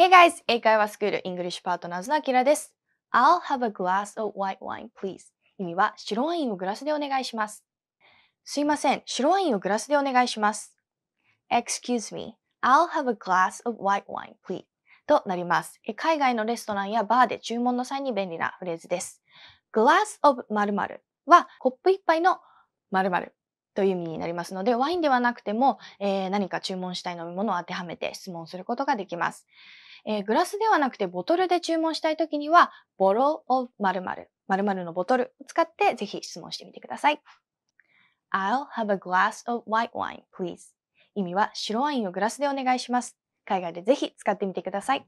Hey guys! 英会話スクール English Partners のあきらです。I'll have a glass of white wine, please. 意味は白ワインをグラスでお願いします。すいません、白ワインをグラスでお願いします。Excuse me, I'll have a glass of white wine, please. となります。海外のレストランやバーで注文の際に便利なフレーズです。glass of 〇〇はコップ一杯の〇〇という意味になりますので、ワインではなくても、えー、何か注文したい飲み物を当てはめて質問することができます。えー、グラスではなくてボトルで注文したいときには、ボロを〇〇、〇〇のボトルを使ってぜひ質問してみてください。I'll have a glass of white wine, please. 意味は白ワインをグラスでお願いします。海外でぜひ使ってみてください。